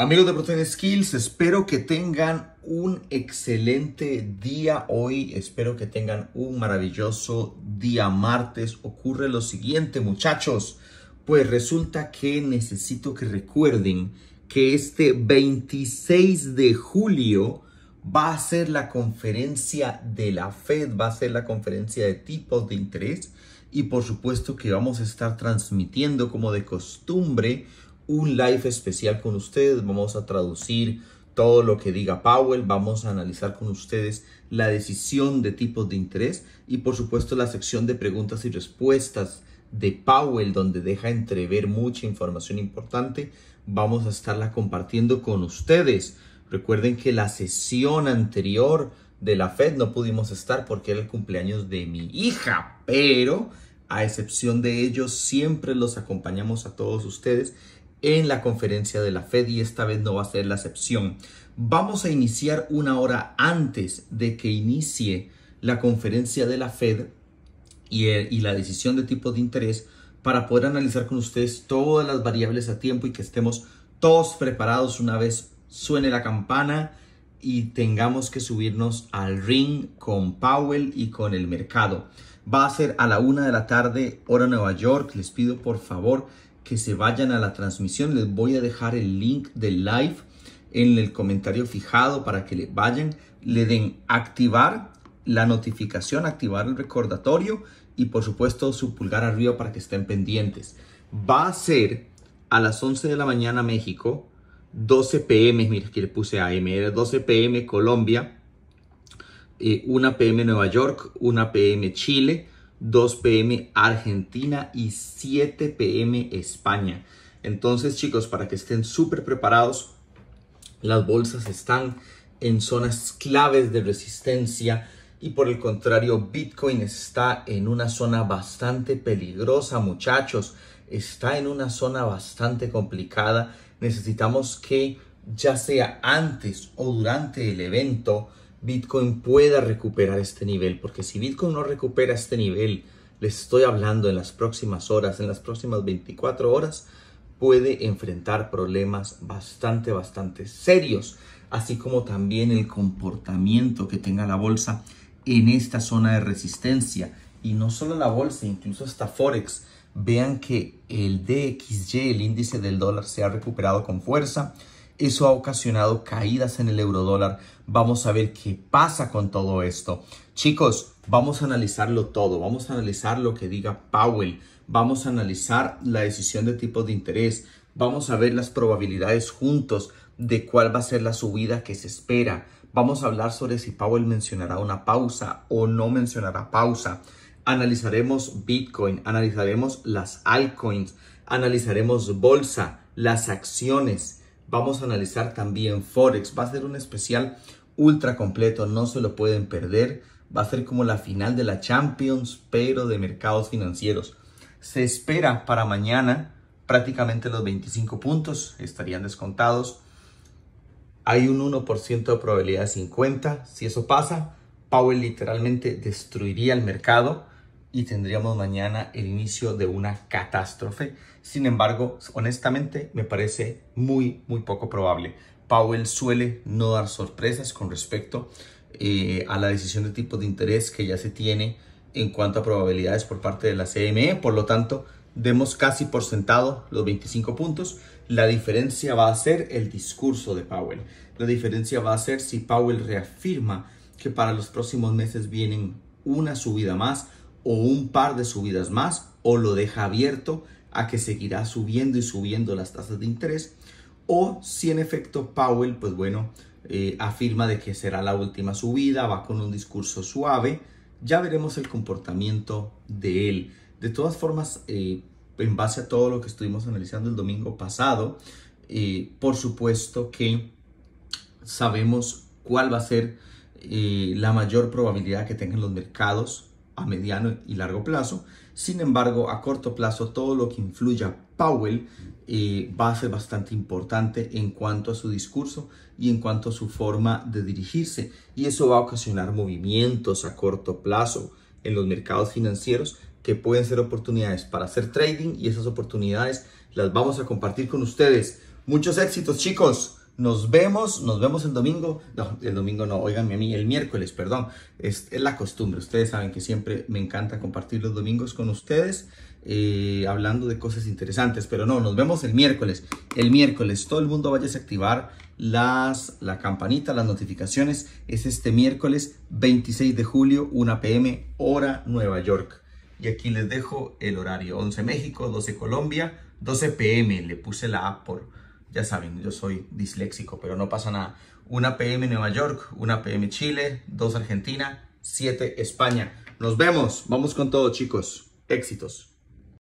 Amigos de Protein Skills, espero que tengan un excelente día hoy. Espero que tengan un maravilloso día martes. Ocurre lo siguiente, muchachos. Pues resulta que necesito que recuerden que este 26 de julio va a ser la conferencia de la Fed, va a ser la conferencia de tipos de interés y por supuesto que vamos a estar transmitiendo como de costumbre un live especial con ustedes. Vamos a traducir todo lo que diga Powell. Vamos a analizar con ustedes la decisión de tipos de interés y por supuesto la sección de preguntas y respuestas de Powell donde deja entrever mucha información importante. Vamos a estarla compartiendo con ustedes. Recuerden que la sesión anterior de la Fed no pudimos estar porque era el cumpleaños de mi hija, pero a excepción de ellos siempre los acompañamos a todos ustedes en la conferencia de la Fed y esta vez no va a ser la excepción. Vamos a iniciar una hora antes de que inicie la conferencia de la Fed eh, y, la decisión de tipo de interés para poder analizar con ustedes todas las variables a tiempo y que estemos todos preparados una vez suene la campana y tengamos que subirnos al ring con Powell y con el mercado. Va a ser a la una de la tarde, hora Nueva York. Les pido por favor que se vayan a la transmisión. Les voy a dejar el link del live en el comentario fijado para que le vayan, le den activar la notificación, activar el recordatorio y por supuesto su pulgar arriba para que estén pendientes. Va a ser a las 11 de la mañana México, 12 pm, mira que le puse AM, 12 pm Colombia, eh, 1 pm Nueva York, 1 pm Chile, 2 pm Argentina y 7 pm España. Entonces chicos, para que estén súper preparados, las bolsas están en zonas claves de resistencia y por el contrario Bitcoin está en una zona bastante peligrosa muchachos, está en una zona bastante complicada. Necesitamos que ya sea antes o durante el evento Bitcoin pueda recuperar este nivel, porque si Bitcoin no recupera este nivel, les estoy hablando en las próximas horas, en las próximas 24 horas, puede enfrentar problemas bastante, bastante serios, así como también el comportamiento que tenga la bolsa en esta zona de resistencia. Y no solo la bolsa, incluso hasta Forex. Vean que el DXY, el índice del dólar, se ha recuperado con fuerza eso ha ocasionado caídas en el eurodólar. Vamos a ver qué pasa con todo esto. Chicos, vamos a analizarlo todo. Vamos a analizar lo que diga Powell. Vamos a analizar la decisión de tipo de interés. Vamos a ver las probabilidades juntos de cuál va a ser la subida que se espera. Vamos a hablar sobre si Powell mencionará una pausa o no mencionará pausa. Analizaremos Bitcoin, analizaremos las altcoins, analizaremos bolsa, las acciones, Vamos a analizar también Forex. Va a ser un especial ultra completo, no se lo pueden perder. Va a ser como la final de la Champions, pero de mercados financieros. Se espera para mañana prácticamente los 25 puntos estarían descontados. Hay un 1% de probabilidad de 50. Si eso pasa, Powell literalmente destruiría el mercado y tendríamos mañana el inicio de una catástrofe. Sin embargo, honestamente, me parece muy, muy poco probable. Powell suele no dar sorpresas con respecto eh, a la decisión de tipo de interés que ya se tiene en cuanto a probabilidades por parte de la CME. Por lo tanto, demos casi por sentado los 25 puntos. La diferencia va a ser el discurso de Powell. La diferencia va a ser si Powell reafirma que para los próximos meses vienen una subida más o un par de subidas más o lo deja abierto a que seguirá subiendo y subiendo las tasas de interés o si en efecto Powell pues bueno eh, afirma de que será la última subida va con un discurso suave ya veremos el comportamiento de él de todas formas eh, en base a todo lo que estuvimos analizando el domingo pasado eh, por supuesto que sabemos cuál va a ser la mayor probabilidad que tengan los mercados a mediano y largo plazo. Sin embargo, a corto plazo, todo lo que influya Powell eh, va a ser bastante importante en cuanto a su discurso y en cuanto a su forma de dirigirse. Y eso va a ocasionar movimientos a corto plazo en los mercados financieros que pueden ser oportunidades para hacer trading y esas oportunidades las vamos a compartir con ustedes. Muchos éxitos chicos. Nos vemos, nos vemos el domingo. No, el domingo no, oiganme a mí, el miércoles, perdón. Es, la costumbre. Ustedes saben que siempre me encanta compartir los domingos con ustedes, eh, hablando de cosas interesantes. Pero no, nos vemos el miércoles. El miércoles, todo el mundo vaya a activar las, la campanita, las notificaciones. Es este miércoles 26 de julio, 1 pm, hora Nueva York. Y aquí les dejo el horario: 11 México, 12 Colombia, 12 pm. Le puse la app por ya saben, yo soy disléxico, pero no pasa nada. Una PM Nueva York, una PM Chile, dos Argentina, siete España. Nos vemos. Vamos con todo, chicos. Éxitos.